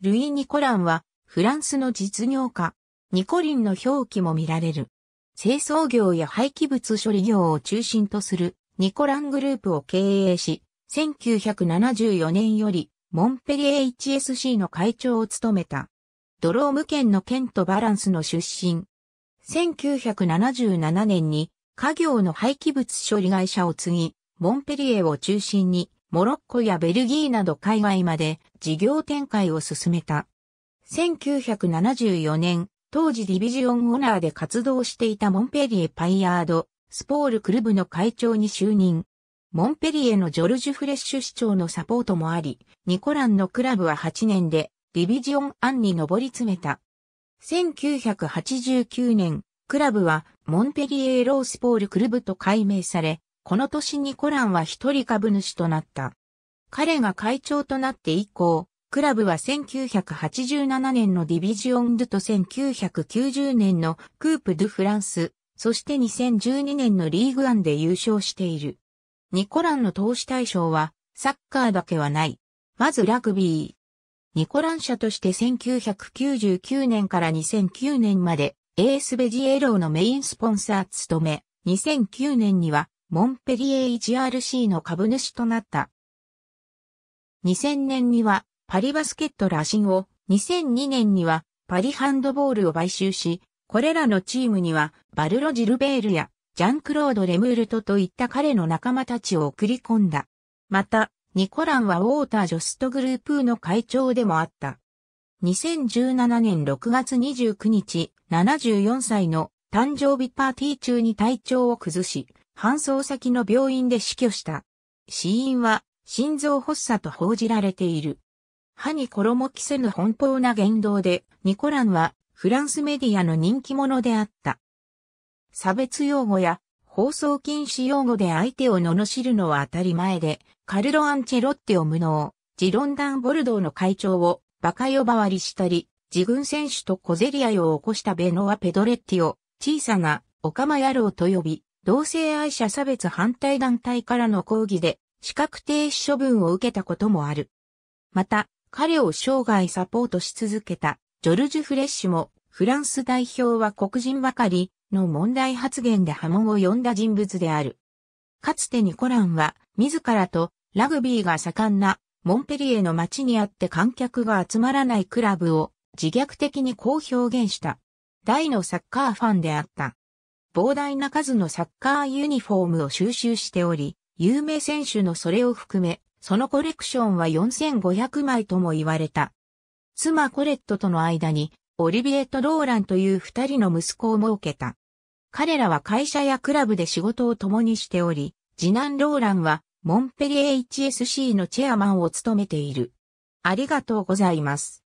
ルイ・ニコランは、フランスの実業家、ニコリンの表記も見られる。清掃業や廃棄物処理業を中心とするニコラングループを経営し、1974年よりモンペリエ HSC の会長を務めた。ドローム県の県とバランスの出身。1977年に家業の廃棄物処理会社を継ぎ、モンペリエを中心にモロッコやベルギーなど海外まで事業展開を進めた。1974年、当時ディビジオンオナーで活動していたモンペリエ・パイヤード、スポールクルブの会長に就任。モンペリエのジョルジュ・フレッシュ市長のサポートもあり、ニコランのクラブは8年でディビジオンアンに上り詰めた。1989年、クラブはモンペリエ・ロースポールクルブと改名され、この年ニコランは一人株主となった。彼が会長となって以降、クラブは1987年のディビジオンドゥと1990年のクープ・ドゥ・フランス、そして2012年のリーグアンで優勝している。ニコランの投資対象は、サッカーだけはない。まずラグビー。ニコラン社として1999年から2009年まで、エースベジエローのメインスポンサー務め、2009年には、モンペリエ HRC の株主となった。2000年にはパリバスケットラシンを、2002年にはパリハンドボールを買収し、これらのチームにはバルロ・ジルベールやジャンクロード・レムールトといった彼の仲間たちを送り込んだ。また、ニコランはウォーター・ジョストグループの会長でもあった。2017年6月29日、74歳の誕生日パーティー中に体調を崩し、搬送先の病院で死去した。死因は心臓発作と報じられている。歯に衣着せぬ奔放な言動で、ニコランはフランスメディアの人気者であった。差別用語や放送禁止用語で相手を罵るのは当たり前で、カルロ・アンチェロッテを無能、ジロンダン・ボルドーの会長を馬鹿呼ばわりしたり、自軍選手と小競り合いを起こしたベノア・ペドレッティを小さなオカマ野郎と呼び、同性愛者差別反対団体からの抗議で資格停止処分を受けたこともある。また、彼を生涯サポートし続けたジョルジュ・フレッシュも、フランス代表は黒人ばかりの問題発言で波紋を呼んだ人物である。かつてニコランは、自らとラグビーが盛んなモンペリエの街にあって観客が集まらないクラブを自虐的にこう表現した。大のサッカーファンであった。膨大な数のサッカーユニフォームを収集しており、有名選手のそれを含め、そのコレクションは4500枚とも言われた。妻コレットとの間に、オリビエとローランという二人の息子を設けた。彼らは会社やクラブで仕事を共にしており、次男ローランは、モンペリエ HSC のチェアマンを務めている。ありがとうございます。